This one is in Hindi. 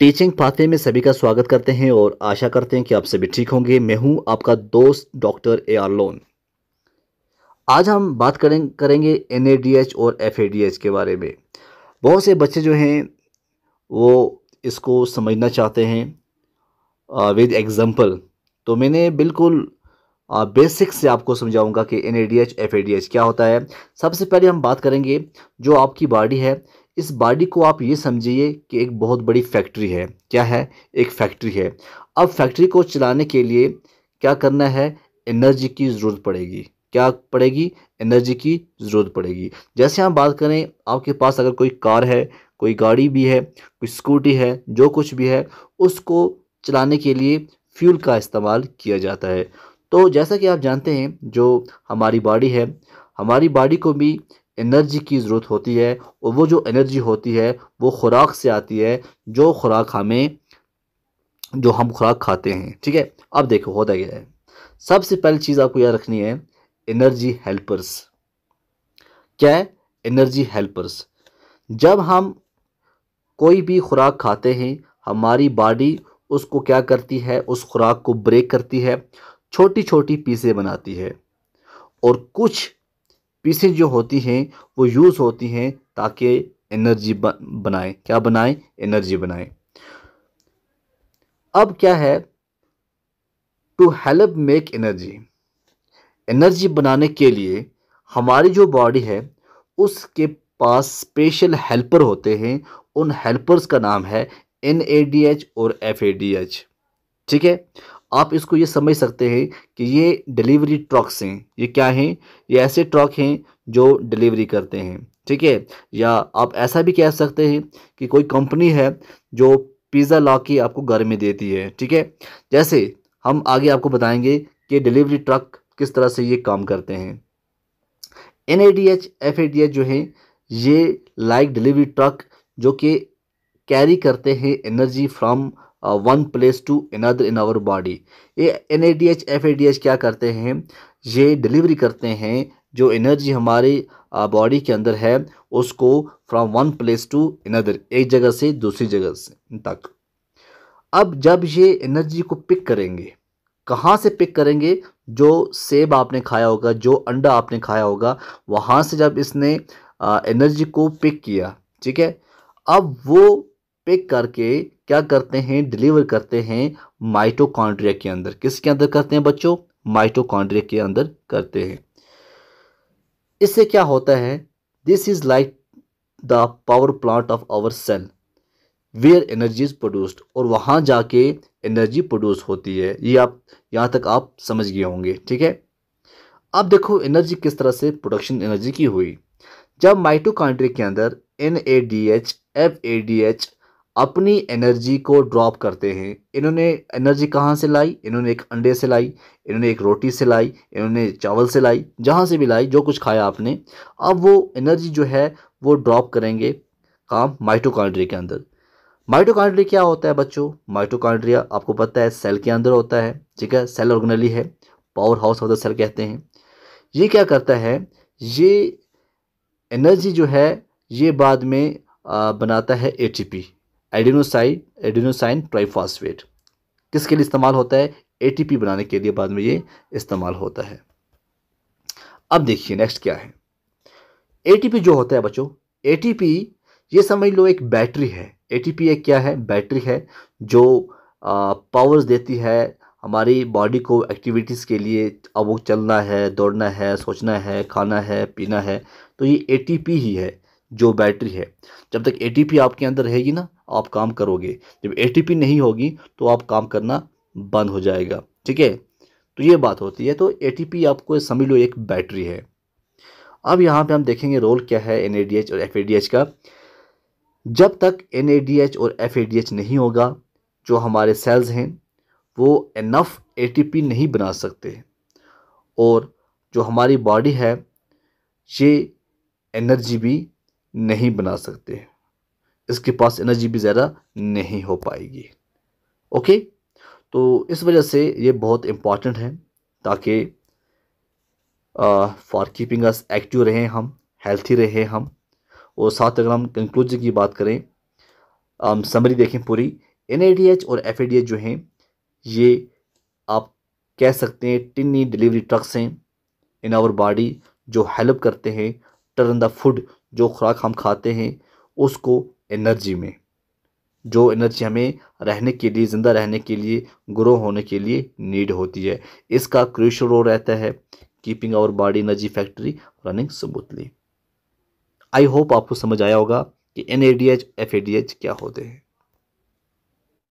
टीचिंग पाते में सभी का स्वागत करते हैं और आशा करते हैं कि आप सभी ठीक होंगे मैं हूं आपका दोस्त डॉक्टर ए आर लोन आज हम बात करें करेंगे एन और एफ के बारे में बहुत से बच्चे जो हैं वो इसको समझना चाहते हैं विद एग्ज़ाम्पल तो मैंने बिल्कुल बेसिक से आपको समझाऊंगा कि एन एफ क्या होता है सबसे पहले हम बात करेंगे जो आपकी बॉडी है इस बॉडी को आप ये समझिए कि एक बहुत बड़ी फैक्ट्री है क्या है एक फैक्ट्री है अब फैक्ट्री को चलाने के लिए क्या करना है एनर्जी की ज़रूरत पड़ेगी क्या पड़ेगी एनर्जी की ज़रूरत पड़ेगी जैसे हम बात करें आपके पास अगर कोई कार है कोई गाड़ी भी है कोई स्कूटी है जो कुछ भी है उसको चलाने के लिए फ्यूल का इस्तेमाल किया जाता है तो जैसा कि आप जानते हैं जो हमारी बॉडी है हमारी बॉडी को भी एनर्जी की ज़रूरत होती है और वो जो एनर्जी होती है वो खुराक से आती है जो खुराक हमें जो हम खुराक खाते हैं ठीक है अब देखो होता क्या है सबसे पहली चीज़ आपको याद रखनी है एनर्जी हेल्पर्स क्या है एनर्जी हेल्पर्स जब हम कोई भी खुराक खाते हैं हमारी बॉडी उसको क्या करती है उस खुराक को ब्रेक करती है छोटी छोटी पीसें बनाती है और कुछ पीसेज जो होती हैं वो यूज़ होती हैं ताकि एनर्जी बनाए क्या बनाए एनर्जी बनाए अब क्या है to help make energy energy बनाने के लिए हमारी जो बॉडी है उसके पास स्पेशल हेल्पर होते हैं उन हेल्पर्स का नाम है एन ए डी एच और एफ ए डी एच ठीक है आप इसको ये समझ सकते हैं कि ये डिलीवरी ट्रक्स हैं ये क्या हैं ये ऐसे ट्रक हैं जो डिलीवरी करते हैं ठीक है या आप ऐसा भी कह सकते हैं कि कोई कंपनी है जो पिज़्ज़ा ला के आपको घर में देती है ठीक है जैसे हम आगे आपको बताएंगे कि डिलीवरी ट्रक किस तरह से ये काम करते हैं N A D H F A D H जो है ये लाइक डिलीवरी ट्रक जो कि कैरी करते हैं energy from one place to another in our body ये N A D H F A D H क्या करते हैं ये डिलीवरी करते हैं जो एनर्जी हमारे बॉडी के अंदर है उसको from one place to another एक जगह से दूसरी जगह से तक अब जब ये एनर्जी को पिक करेंगे कहाँ से पिक करेंगे जो सेब आपने खाया होगा जो अंडा आपने खाया होगा वहाँ से जब इसने एनर्जी को पिक किया ठीक है अब वो पिक करके क्या करते हैं डिलीवर करते हैं माइटोकॉन्ड्रिया के अंदर किसके अंदर करते हैं बच्चों माइटोकॉन्ड्रिया के अंदर करते हैं इससे क्या होता है this is like the power plant of our cell where energy is produced और वहाँ जाके एनर्जी प्रोड्यूस होती है ये आप यहाँ तक आप समझ गए होंगे ठीक है अब देखो एनर्जी किस तरह से प्रोडक्शन एनर्जी की हुई जब माइटोकॉन्ड्रिया के अंदर N A D H F A D H अपनी एनर्जी को ड्रॉप करते हैं इन्होंने एनर्जी कहाँ से लाई इन्होंने एक अंडे से लाई इन्होंने एक रोटी से लाई इन्होंने चावल से लाई जहाँ से भी लाई जो कुछ खाया आपने अब वो एनर्जी जो है वो ड्रॉप करेंगे काम माइटोकॉन्ड्रिया के अंदर माइटोकॉन्ड्रिया क्या होता है बच्चों माइटोकॉन्ड्रिया आपको पता है सेल के अंदर होता है ठीक है सेल ऑर्गनली है power house of the cell कहते हैं ये क्या करता है ये एनर्जी जो है ये बाद में बनाता है एटीपी एडिनोसाइड एडिनोसाइन ट्राइफॉस्फेट किसके लिए इस्तेमाल होता है एटीपी बनाने के लिए बाद में ये इस्तेमाल होता है अब देखिए नेक्स्ट क्या है एटीपी जो होता है बच्चों एटीपी ये समझ लो एक बैटरी है एटीपी एक क्या है बैटरी है जो पावर्स देती है हमारी बॉडी को एक्टिविटीज़ के लिए अब वो चलना है दौड़ना है सोचना है खाना है पीना है तो ये एटीपी ही है जो बैटरी है जब तक एटीपी आपके अंदर रहेगी ना आप काम करोगे जब एटीपी नहीं होगी तो आप काम करना बंद हो जाएगा ठीक है तो ये बात होती है तो एटीपी आपको समझ लो एक बैटरी है अब यहाँ पे हम देखेंगे रोल क्या है एनएडीएच और एफएडीएच का जब तक एनएडीएच और एफएडीएच नहीं होगा जो हमारे सेल्स हैं वो इनफ ए नहीं बना सकते और जो हमारी बॉडी है ये एनर्जी भी नहीं बना सकते इसके पास एनर्जी भी ज़्यादा नहीं हो पाएगी ओके तो इस वजह से ये बहुत इम्पॉर्टेंट है ताकि फॉर कीपिंग अस एक्टिव रहें हम हेल्थी रहें हम और साथ अगर हम कंक्लूजन की बात करें हम समरी देखें पूरी एन और एफ जो हैं ये आप कह सकते हैं टिन्नी डिलीवरी ट्रक्स हैं इन आवर बॉडी जो हेल्प करते हैं टर्न द फूड जो खुराक हम खाते हैं उसको एनर्जी में जो एनर्जी हमें रहने के लिए ज़िंदा रहने के लिए ग्रो होने के लिए नीड होती है इसका क्रूशल रोल रहता है keeping our body energy factory running smoothly I hope आपको समझ आया होगा कि N A D H F A D H क्या होते हैं